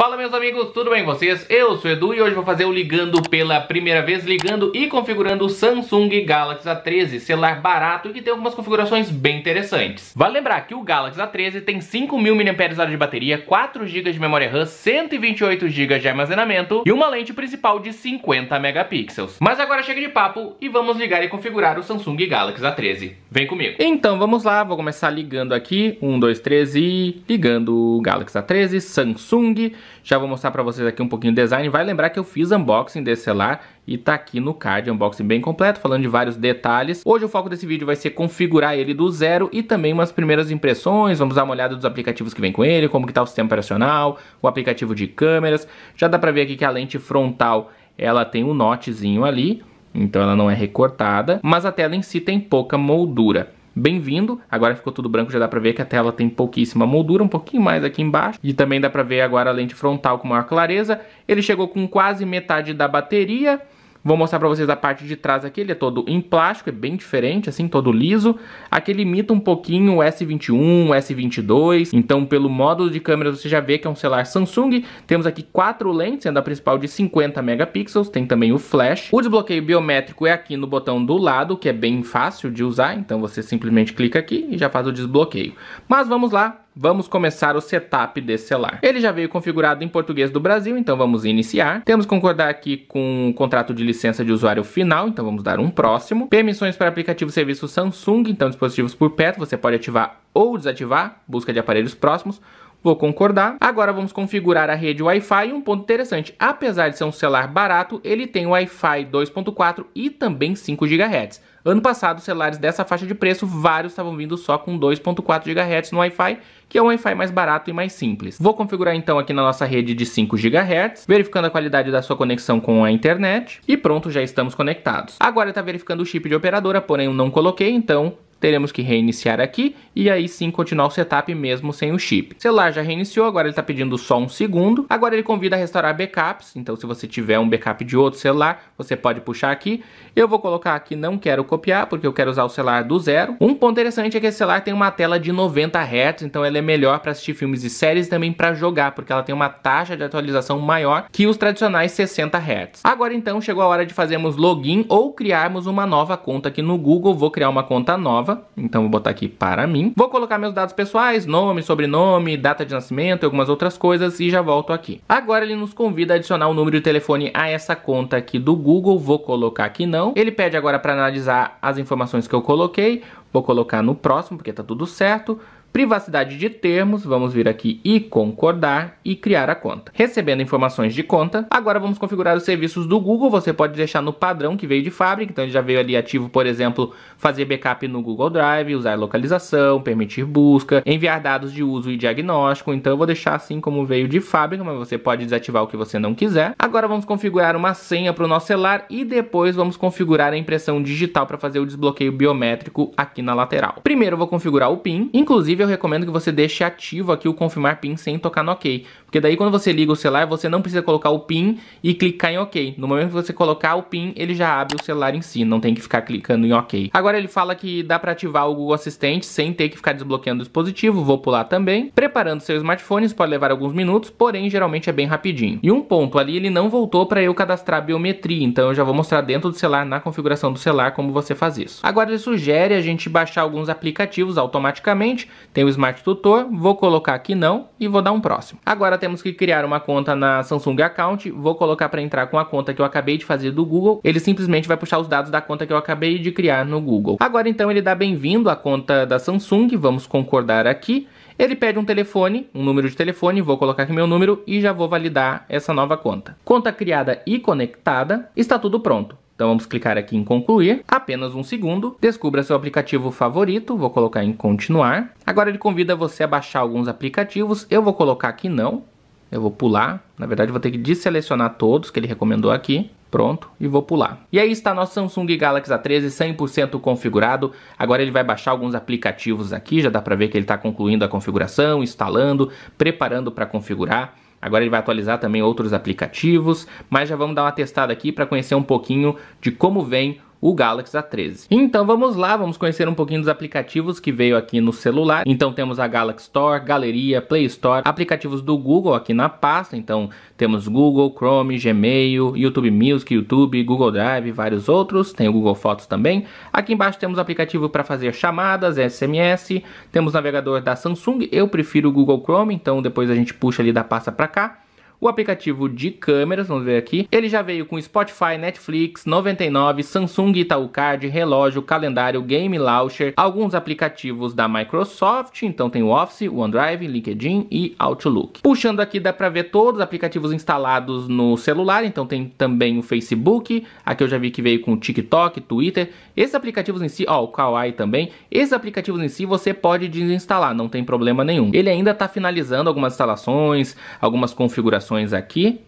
Fala meus amigos, tudo bem com vocês? Eu sou o Edu e hoje vou fazer o ligando pela primeira vez, ligando e configurando o Samsung Galaxy A13, celular barato e que tem algumas configurações bem interessantes. Vale lembrar que o Galaxy A13 tem 5.000 mAh de bateria, 4 GB de memória RAM, 128 GB de armazenamento e uma lente principal de 50 megapixels. Mas agora chega de papo e vamos ligar e configurar o Samsung Galaxy A13. Vem comigo! Então vamos lá, vou começar ligando aqui, 1, 2, 3 e ligando o Galaxy A13, Samsung... Já vou mostrar para vocês aqui um pouquinho o design. Vai lembrar que eu fiz unboxing desse celular e tá aqui no card, unboxing bem completo, falando de vários detalhes. Hoje o foco desse vídeo vai ser configurar ele do zero e também umas primeiras impressões, vamos dar uma olhada dos aplicativos que vem com ele, como que tá o sistema operacional, o aplicativo de câmeras. Já dá para ver aqui que a lente frontal, ela tem um notezinho ali, então ela não é recortada, mas a tela em si tem pouca moldura bem-vindo. Agora ficou tudo branco, já dá pra ver que a tela tem pouquíssima moldura, um pouquinho mais aqui embaixo. E também dá pra ver agora a lente frontal com maior clareza. Ele chegou com quase metade da bateria. Vou mostrar para vocês a parte de trás aqui, ele é todo em plástico, é bem diferente, assim, todo liso. Aqui ele imita um pouquinho o S21, o S22, então pelo módulo de câmera você já vê que é um celular Samsung. Temos aqui quatro lentes, sendo a principal de 50 megapixels, tem também o flash. O desbloqueio biométrico é aqui no botão do lado, que é bem fácil de usar, então você simplesmente clica aqui e já faz o desbloqueio. Mas vamos lá vamos começar o setup desse celular. Ele já veio configurado em português do Brasil, então vamos iniciar. Temos que concordar aqui com o contrato de licença de usuário final, então vamos dar um próximo. Permissões para aplicativo e serviço Samsung, então dispositivos por perto, você pode ativar ou desativar, busca de aparelhos próximos. Vou concordar. Agora vamos configurar a rede Wi-Fi. Um ponto interessante, apesar de ser um celular barato, ele tem Wi-Fi 2.4 e também 5 GHz. Ano passado, celulares dessa faixa de preço, vários estavam vindo só com 2.4 GHz no Wi-Fi, que é um Wi-Fi mais barato e mais simples. Vou configurar então aqui na nossa rede de 5 GHz, verificando a qualidade da sua conexão com a internet, e pronto, já estamos conectados. Agora está verificando o chip de operadora, porém eu não coloquei, então teremos que reiniciar aqui e aí sim continuar o setup mesmo sem o chip. O celular já reiniciou, agora ele está pedindo só um segundo. Agora ele convida a restaurar backups, então se você tiver um backup de outro celular, você pode puxar aqui. Eu vou colocar aqui não quero copiar, porque eu quero usar o celular do zero. Um ponto interessante é que esse celular tem uma tela de 90 Hz, então ela é melhor para assistir filmes e séries e também para jogar, porque ela tem uma taxa de atualização maior que os tradicionais 60 Hz. Agora então chegou a hora de fazermos login ou criarmos uma nova conta aqui no Google. Vou criar uma conta nova nova, então vou botar aqui para mim. Vou colocar meus dados pessoais, nome, sobrenome, data de nascimento e algumas outras coisas e já volto aqui. Agora ele nos convida a adicionar o número de telefone a essa conta aqui do Google, vou colocar aqui não. Ele pede agora para analisar as informações que eu coloquei, vou colocar no próximo porque está tudo certo privacidade de termos, vamos vir aqui e concordar e criar a conta. Recebendo informações de conta, agora vamos configurar os serviços do Google, você pode deixar no padrão que veio de fábrica, então ele já veio ali ativo, por exemplo, fazer backup no Google Drive, usar localização, permitir busca, enviar dados de uso e diagnóstico, então eu vou deixar assim como veio de fábrica, mas você pode desativar o que você não quiser. Agora vamos configurar uma senha para o nosso celular e depois vamos configurar a impressão digital para fazer o desbloqueio biométrico aqui na lateral. Primeiro eu vou configurar o PIN, inclusive Inclusive, eu recomendo que você deixe ativo aqui o confirmar PIN sem tocar no OK. Porque daí quando você liga o celular, você não precisa colocar o PIN e clicar em OK. No momento que você colocar o PIN, ele já abre o celular em si, não tem que ficar clicando em OK. Agora ele fala que dá para ativar o Google Assistente sem ter que ficar desbloqueando o dispositivo, vou pular também. Preparando seu smartphone pode levar alguns minutos, porém geralmente é bem rapidinho. E um ponto ali, ele não voltou para eu cadastrar biometria, então eu já vou mostrar dentro do celular, na configuração do celular, como você faz isso. Agora ele sugere a gente baixar alguns aplicativos automaticamente, tem o Smart Tutor, vou colocar aqui não e vou dar um próximo. Agora temos que criar uma conta na Samsung Account, vou colocar para entrar com a conta que eu acabei de fazer do Google, ele simplesmente vai puxar os dados da conta que eu acabei de criar no Google. Agora então ele dá bem-vindo à conta da Samsung, vamos concordar aqui. Ele pede um telefone, um número de telefone, vou colocar aqui meu número e já vou validar essa nova conta. Conta criada e conectada, está tudo pronto. Então vamos clicar aqui em concluir, apenas um segundo, descubra seu aplicativo favorito, vou colocar em continuar. Agora ele convida você a baixar alguns aplicativos, eu vou colocar aqui não, eu vou pular, na verdade vou ter que desselecionar todos que ele recomendou aqui. Pronto, e vou pular. E aí está nosso Samsung Galaxy A13 100% configurado. Agora ele vai baixar alguns aplicativos aqui, já dá para ver que ele está concluindo a configuração, instalando, preparando para configurar. Agora ele vai atualizar também outros aplicativos, mas já vamos dar uma testada aqui para conhecer um pouquinho de como vem o Galaxy A13. Então vamos lá, vamos conhecer um pouquinho dos aplicativos que veio aqui no celular. Então temos a Galaxy Store, Galeria, Play Store, aplicativos do Google aqui na pasta. Então temos Google, Chrome, Gmail, YouTube Music, YouTube, Google Drive, vários outros. Tem o Google Fotos também. Aqui embaixo temos aplicativo para fazer chamadas, SMS. Temos navegador da Samsung. Eu prefiro o Google Chrome, então depois a gente puxa ali da pasta para cá o aplicativo de câmeras, vamos ver aqui. Ele já veio com Spotify, Netflix, 99, Samsung Itaú Card, relógio, calendário, Game Launcher, alguns aplicativos da Microsoft, então tem o Office, o OneDrive, LinkedIn e Outlook. Puxando aqui dá para ver todos os aplicativos instalados no celular, então tem também o Facebook, aqui eu já vi que veio com TikTok, Twitter. Esses aplicativos em si, ó, o Kawaii também, esses aplicativos em si você pode desinstalar, não tem problema nenhum. Ele ainda está finalizando algumas instalações, algumas configurações aqui.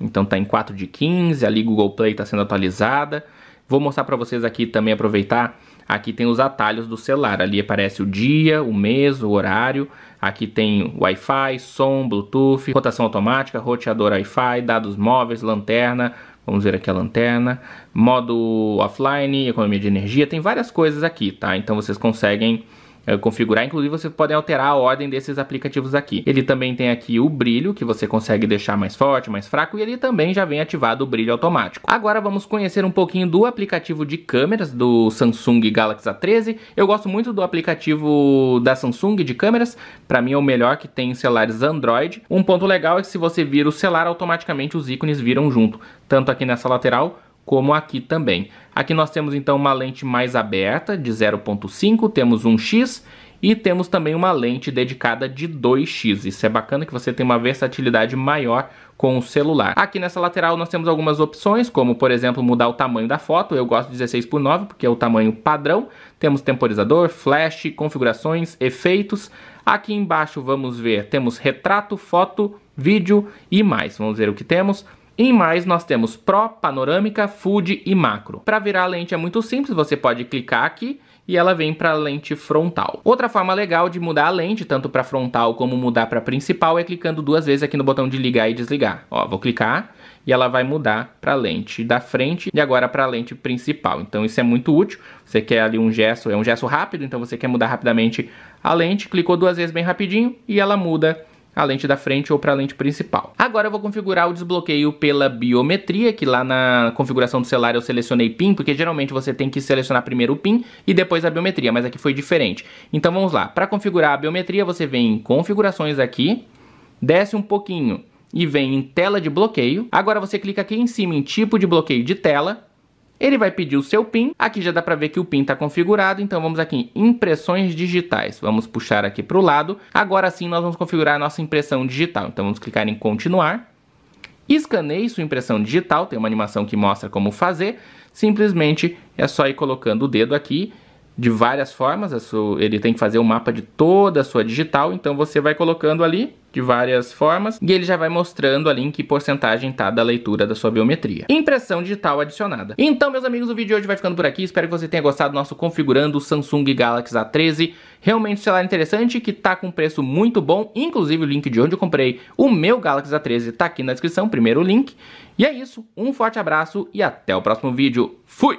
Então está em 4 de 15, ali Google Play está sendo atualizada. Vou mostrar para vocês aqui também aproveitar. Aqui tem os atalhos do celular. Ali aparece o dia, o mês, o horário. Aqui tem Wi-Fi, som, Bluetooth, rotação automática, roteador Wi-Fi, dados móveis, lanterna. Vamos ver aqui a lanterna, modo offline, economia de energia, tem várias coisas aqui, tá? Então vocês conseguem eh, configurar. Inclusive, você pode alterar a ordem desses aplicativos aqui. Ele também tem aqui o brilho, que você consegue deixar mais forte, mais fraco, e ele também já vem ativado o brilho automático. Agora vamos conhecer um pouquinho do aplicativo de câmeras do Samsung Galaxy A13. Eu gosto muito do aplicativo da Samsung de câmeras, para mim é o melhor que tem em celulares Android. Um ponto legal é que se você vira o celular, automaticamente os ícones viram junto, tanto aqui nessa lateral como aqui também. Aqui nós temos então uma lente mais aberta de 0.5, temos um X e temos também uma lente dedicada de 2x. Isso é bacana que você tem uma versatilidade maior com o celular. Aqui nessa lateral nós temos algumas opções, como por exemplo mudar o tamanho da foto. Eu gosto de 16 por 9 porque é o tamanho padrão. Temos temporizador, flash, configurações, efeitos. Aqui embaixo vamos ver, temos retrato, foto, vídeo e mais. Vamos ver o que temos. Em mais, nós temos Pro, Panorâmica, Food e Macro. Para virar a lente é muito simples, você pode clicar aqui e ela vem para a lente frontal. Outra forma legal de mudar a lente, tanto para frontal como mudar para principal, é clicando duas vezes aqui no botão de ligar e desligar. Ó, vou clicar e ela vai mudar para a lente da frente e agora para a lente principal. Então isso é muito útil. Você quer ali um gesto, é um gesso rápido, então você quer mudar rapidamente a lente, clicou duas vezes bem rapidinho e ela muda a lente da frente ou para a lente principal. Agora eu vou configurar o desbloqueio pela biometria, que lá na configuração do celular eu selecionei PIN, porque geralmente você tem que selecionar primeiro o PIN e depois a biometria, mas aqui foi diferente. Então vamos lá. Para configurar a biometria, você vem em configurações aqui, desce um pouquinho e vem em tela de bloqueio. Agora você clica aqui em cima em tipo de bloqueio de tela ele vai pedir o seu PIN. Aqui já dá para ver que o PIN está configurado, então vamos aqui em impressões digitais. Vamos puxar aqui para o lado. Agora sim nós vamos configurar a nossa impressão digital. Então vamos clicar em continuar. Escaneie sua impressão digital, tem uma animação que mostra como fazer. Simplesmente é só ir colocando o dedo aqui de várias formas. Sua, ele tem que fazer um mapa de toda a sua digital, então você vai colocando ali de várias formas, e ele já vai mostrando ali em que porcentagem tá da leitura da sua biometria. Impressão digital adicionada. Então, meus amigos, o vídeo de hoje vai ficando por aqui. Espero que você tenha gostado do nosso configurando o Samsung Galaxy A13. Realmente um celular é interessante que tá com um preço muito bom, inclusive o link de onde eu comprei o meu Galaxy A13 tá aqui na descrição, primeiro link. E é isso, um forte abraço e até o próximo vídeo. Fui!